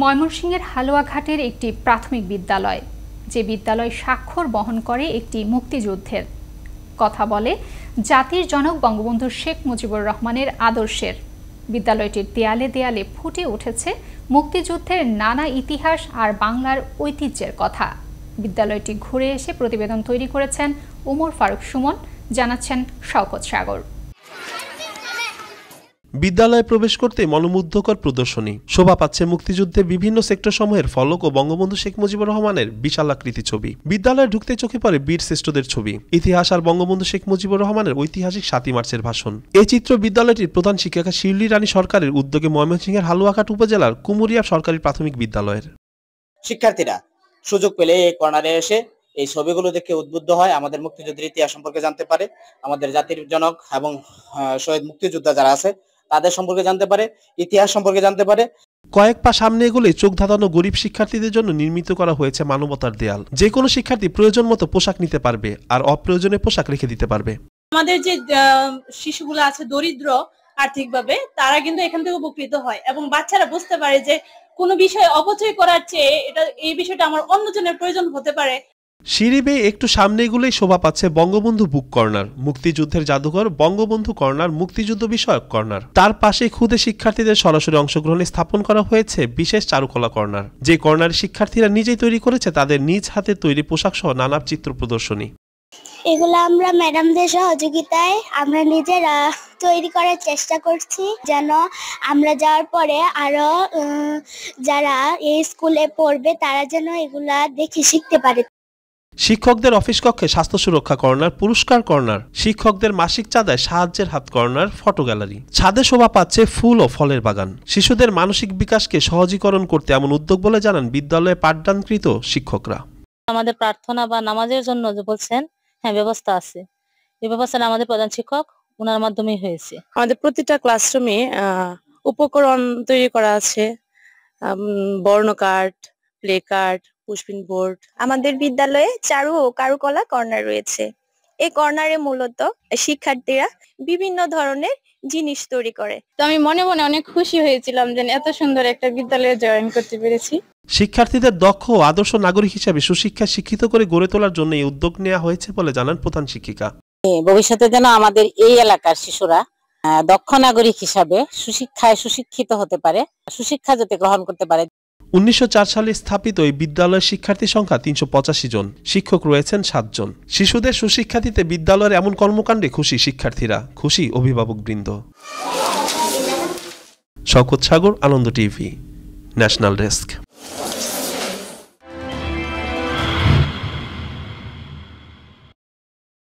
ময়মনসিংহের হালুয়াঘাটের একটি প্রাথমিক বিদ্যালয় যে বিদ্যালয় স্বাক্ষর বহন করে একটি মুক্তিযুদ্ধের কথা বলে জাতির জনক বঙ্গবন্ধু শেখ মুজিবুর রহমানের আদর্শের বিদ্যালয়টির দেয়ালে দেয়ালে ফুটে উঠেছে মুক্তিযুদ্ধের নানা ইতিহাস আর বাংলার ঐতিহ্যের কথা বিদ্যালয়টি ঘুরে এসে প্রতিবেদন তৈরি করেছেন উমর ফারুক সুমন জানাচ্ছেন শওকত সাগর বিদ্যালয়ে প্রবেশ করতে মনোমুগ্ধকর প্রদর্শনী শোভা পাচ্ছে মুক্তিযুদ্ধের বিভিন্ন সেক্টর সমূহের ফলক ও বঙ্গবন্ধু শেখ মুজিবুর রহমানের বিশাল আকৃতি ছবি বিদ্যালয়ে ঢুকতে চোখে পড়ে বীর শ্রেষ্ঠদের ছবি ইতিহাস আর বঙ্গবন্ধু শেখ মুজিবুর রহমানের ঐতিহাসিক সাতই মার্চের ভাষণ এই চিত্র বিদ্যালয়টির প্রধান শিক্ষিকা শিউলি রানী সরকারের উদ্যোগে ময়মনসিংহের হালুয়াঘাট উপজেলার কুমুরিয়া সরকারি প্রাথমিক বিদ্যালয়ের শিক্ষার্থীরা সুযোগ পেলে এই কর্নারে এসে এই ছবিগুলো দেখে উদ্বুদ্ধ হয় আমাদের মুক্তিযুদ্ধের ইতিহাস সম্পর্কে জানতে পারে আমাদের জাতির জনক এবং শহীদ মুক্তিযোদ্ধা যারা আছে তাদের সম্পর্কে জানতে পারে ইতিহাস সম্পর্কে জানতে পারে কয়েক পা সামনে এগুলে চোখ ধাঁধানো গরিব শিক্ষার্থীদের জন্য নির্মিত করা হয়েছে মানবতার দেয়াল যে কোনো শিক্ষার্থী প্রয়োজন মতো পোশাক নিতে পারবে আর অপ্রয়োজনে পোশাক রেখে দিতে পারবে আমাদের যে শিশুগুলো আছে দরিদ্র আর্থিকভাবে তারা কিন্তু এখান থেকে উপকৃত হয় এবং বাচ্চারা বুঝতে পারে যে কোনো বিষয়ে অপচয় করার চেয়ে এটা এই বিষয়টা আমার অন্যজনের প্রয়োজন হতে পারে সিঁড়ি বেয়ে একটু সামনে এগুলোই শোভা পাচ্ছে বঙ্গবন্ধু বুক কর্নার মুক্তিযুদ্ধের জাদুঘর বঙ্গবন্ধু কর্নার মুক্তিযুদ্ধ বিষয়ক কর্নার তার পাশে ক্ষুদে শিক্ষার্থীদের সরাসরি অংশগ্রহণে স্থাপন করা হয়েছে বিশেষ চারুকলা কর্নার যে কর্নার শিক্ষার্থীরা নিজেই তৈরি করেছে তাদের নিজ হাতে তৈরি পোশাক সহ নানা চিত্র প্রদর্শনী এগুলো আমরা ম্যাডামদের সহযোগিতায় আমরা নিজেরা তৈরি করার চেষ্টা করছি যেন আমরা যাওয়ার পরে আরো যারা এই স্কুলে পড়বে তারা যেন এগুলা দেখে শিখতে পারে শিক্ষকদের অফিস কক্ষে স্বাস্থ্য সুরক্ষা কর্নার পুরস্কার কর্নার শিক্ষকদের মাসিক চাঁদায় সাহায্যের হাত কর্নার ফটো গ্যালারি ছাদে শোভা পাচ্ছে ফুল ও ফলের বাগান শিশুদের মানসিক বিকাশকে সহজীকরণ করতে এমন উদ্যোগ বলে জানান বিদ্যালয়ে পাঠদানকৃত শিক্ষকরা আমাদের প্রার্থনা বা নামাজের জন্য যে বলছেন হ্যাঁ ব্যবস্থা আছে এই ব্যবস্থা আমাদের প্রধান শিক্ষক ওনার মাধ্যমেই হয়েছে আমাদের প্রতিটা ক্লাসরুমে উপকরণ তৈরি করা আছে বর্ণ card play card pushpin board আমাদের বিদ্যালয়ে চারু ও কারুকলা কর্নার রয়েছে এই কর্নারে মূলত শিক্ষার্থীরা বিভিন্ন ধরনের জিনিস তৈরি করে তো আমি মনে মনে অনেক খুশি হয়েছিলাম যে এত সুন্দর একটা বিদ্যালয়ে জয়েন করতে পেরেছি শিক্ষার্থীদের দক্ষ ও আদর্শ নাগরিক হিসাবে সুশিক্ষা শিক্ষিত করে গড়ে তোলার জন্য এই উদ্যোগ নেওয়া হয়েছে বলে জানান প্রধান শিক্ষিকা ভবিষ্যতে যেন আমাদের এই এলাকার শিশুরা দক্ষ নাগরিক হিসাবে সুশিক্ষায় সুশিক্ষিত হতে পারে সুশিক্ষা যাতে গ্রহণ করতে পারে উনিশশো সালে স্থাপিত এই বিদ্যালয়ের শিক্ষার্থীর সংখ্যা তিনশো জন শিক্ষক রয়েছেন সাতজন শিশুদের সুশিক্ষা দিতে বিদ্যালয়ের এমন কর্মকাণ্ডে খুশি শিক্ষার্থীরা খুশি অভিভাবকবৃন্দ শকত Sagar Ananda TV national desk